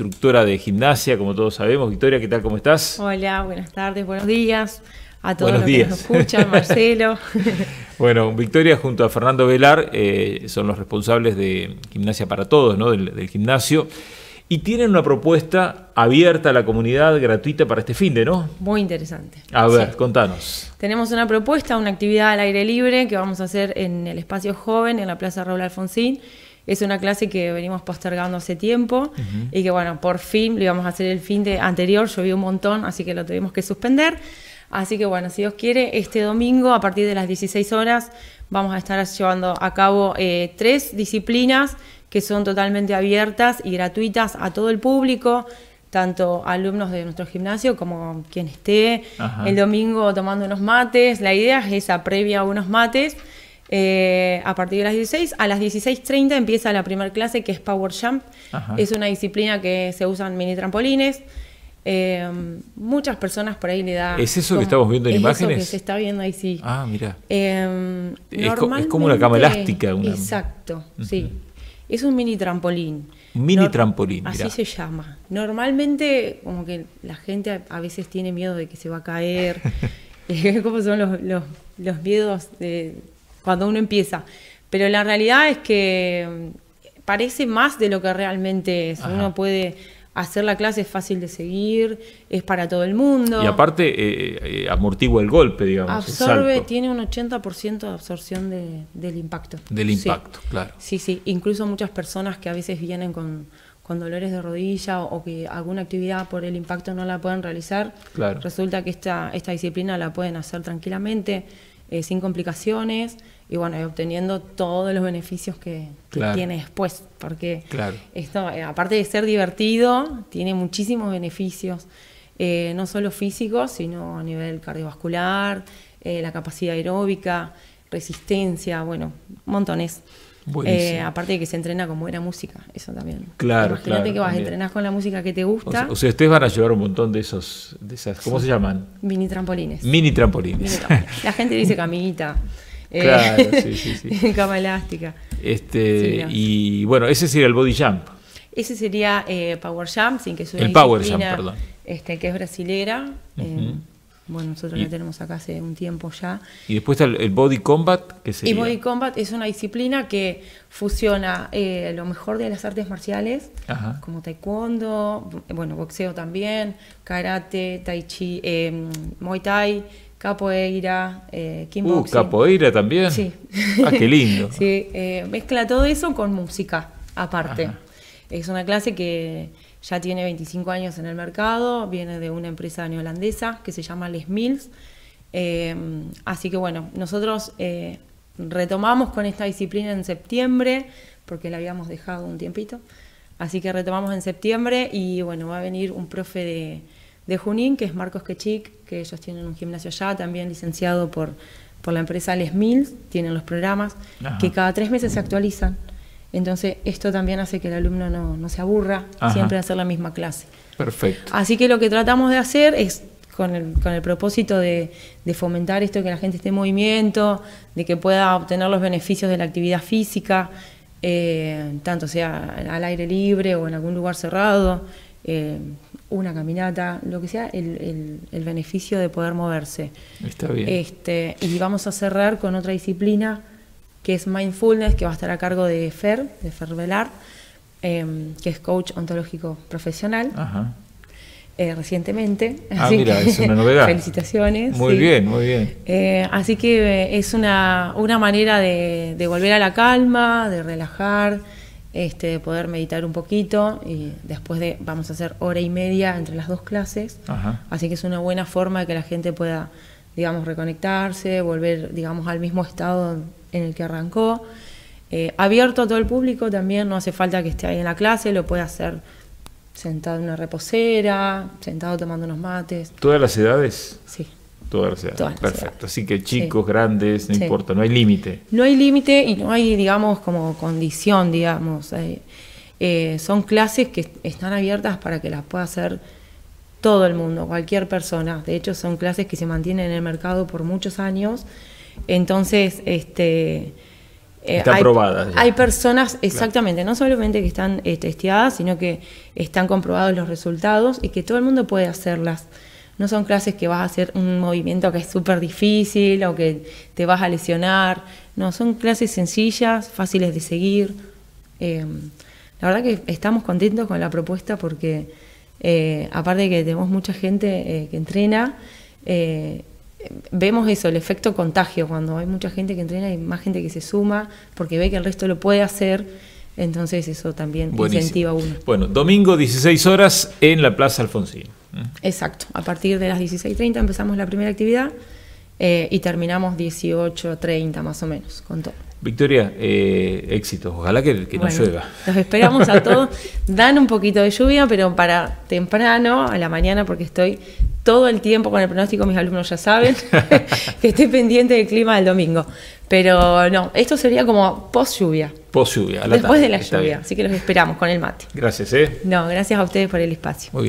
instructora de gimnasia, como todos sabemos. Victoria, ¿qué tal? ¿Cómo estás? Hola, buenas tardes, buenos días a todos los días. que nos escuchan, Marcelo. bueno, Victoria junto a Fernando Velar eh, son los responsables de Gimnasia para Todos, ¿no? Del, gimnasio. Y tienen una propuesta abierta a la comunidad, gratuita para este fin de, ¿no? Muy interesante. A ver, contanos. Tenemos una propuesta, una actividad al aire libre que vamos a hacer en el espacio joven, en la Plaza Raúl Alfonsín es una clase que venimos postergando hace tiempo y que bueno, por fin lo íbamos a hacer el fin de anterior, llovió un montón, así que lo tuvimos que suspender. Así que bueno, si Dios quiere, este domingo a partir de las 16 horas vamos a estar llevando a cabo eh, tres disciplinas que son totalmente abiertas y gratuitas a todo el público tanto alumnos de nuestro gimnasio como quien esté el domingo tomando unos mates. La idea es esa, previa a unos mates, eh, a partir de las 16. A las 16.30 empieza la primera clase que es Power Jump. Es una disciplina que se usan mini trampolines. Eh, muchas personas por ahí le da. ¿Es eso que estamos viendo en imágenes? que se está viendo ahí, sí. Ah, mira. Eh, es, como una cama elástica. Exacto, sí. Es un mini trampolín. Mini trampolín. Así se llama. Normalmente, como que la gente a veces tiene miedo de que se va a caer. ¿Cómo son los miedos de, cuando uno empieza. Pero la realidad es que mm, parece más de lo que realmente es. Uno puede hacer la clase, es fácil de seguir, es para todo el mundo. Y aparte eh, eh, eh, amortigua el golpe, digamos. Absorbe, tiene un 80% de absorción del impacto. Del impacto, claro. Sí, sí. Incluso muchas personas que a veces vienen con, dolores de rodilla o, que alguna actividad por el impacto no la pueden realizar, resulta que esta, esta disciplina la pueden hacer tranquilamente eh, sin complicaciones y bueno, obteniendo todos los beneficios que, tiene después, porque esto, eh, aparte de ser divertido, tiene muchísimos beneficios, eh, no solo físicos, sino a nivel cardiovascular, la capacidad aeróbica, resistencia, bueno, montones. Eh, aparte de que se entrena con buena música, eso también. Claro. Imagínate que vas, a entrenar con la música que te gusta. O, sea, ustedes van a llevar un montón de esos, de esas, ¿cómo se llaman? Mini trampolines. Mini trampolines. la gente dice camita. Claro, eh, sí, sí, sí. Cama elástica. Este, y bueno, ese sería el body jump. Ese sería eh, power jump, sin que suene El power jump, perdón. Este, que es brasilera. Bueno, nosotros y, tenemos acá hace un tiempo ya. Y después el, Body Combat, que El Body Combat es una disciplina que fusiona eh, lo mejor de las artes marciales, como taekwondo, bueno, boxeo también, karate, tai chi, eh, muay thai, capoeira, eh, uh, kickboxing. Uh, capoeira también. Sí. Ah, qué lindo. sí, eh, mezcla todo eso con música aparte. Es una clase que ya tiene 25 años en el mercado, viene de una empresa neolandesa que se llama Les Mills. Em, así que bueno, nosotros eh, retomamos con esta disciplina en septiembre, porque la habíamos dejado un tiempito. Así que retomamos en septiembre y bueno, va a venir un profe de, Junín, que es Marcos Quechic, que ellos tienen un gimnasio allá, también licenciado por, por la empresa Les Mills, tienen los programas, que cada tres meses se actualizan. Entonces, esto también hace que el alumno no, se aburra siempre hacer la misma clase. Perfecto. Así que lo que tratamos de hacer es, con el, con el propósito de, fomentar esto, que la gente esté en movimiento, de que pueda obtener los beneficios de la actividad física, eh, tanto sea al aire libre o en algún lugar cerrado, eh, una caminata, lo que sea, el, el, el, beneficio de poder moverse. Está bien. Este, y vamos a cerrar con otra disciplina que es Mindfulness, que va a estar a cargo de Fer, de Fer Velar, em, que es coach ontológico profesional. Eh, recientemente. Ah, mira, es una novedad. felicitaciones. Muy bien, muy bien. Eh, así que eh, es una, una manera de, volver a la calma, de relajar, este, de poder meditar un poquito y después de vamos a hacer hora y media entre las dos clases. Así que es una buena forma de que la gente pueda, digamos, reconectarse, volver, digamos, al mismo estado en el que arrancó. Eh, abierto a todo el público también, no hace falta que esté ahí en la clase, lo puede hacer sentado en una reposera, sentado tomando unos mates. ¿Todas las edades? Sí. Todas las edades. Perfecto. Así que chicos, grandes, no importa, no hay límite. No hay límite y no hay, digamos, como condición, digamos. Eh, son clases que están abiertas para que las pueda hacer todo el mundo, cualquier persona. De hecho, son clases que se mantienen en el mercado por muchos años entonces, este... Eh, Está hay, hay, personas, exactamente, no solamente que están eh, testeadas, sino que están comprobados los resultados y que todo el mundo puede hacerlas. No son clases que vas a hacer un movimiento que es súper difícil o que te vas a lesionar. No, son clases sencillas, fáciles de seguir. Eh, la verdad que estamos contentos con la propuesta porque, aparte de que tenemos mucha gente que entrena, vemos eso, el efecto contagio, cuando hay mucha gente que entrena, hay más gente que se suma porque ve que el resto lo puede hacer. Entonces eso también incentiva a uno. Bueno, domingo 16 horas en la Plaza Alfonsín. ¿Mm? Exacto, a partir de las 16.30 empezamos la primera actividad eh, y terminamos 18.30 más o menos con todo. Victoria, eh, éxito, Ojalá que, no llueva. Los esperamos a todos. Dan un poquito de lluvia, pero para temprano, a la mañana, porque estoy todo el tiempo con el pronóstico, mis alumnos ya saben que esté pendiente del clima del domingo. Pero no, esto sería como post lluvia. Post lluvia, a la después de la lluvia. Así que los esperamos con el mate. Gracias, ¿eh? No, gracias a ustedes por el espacio. Muy bien.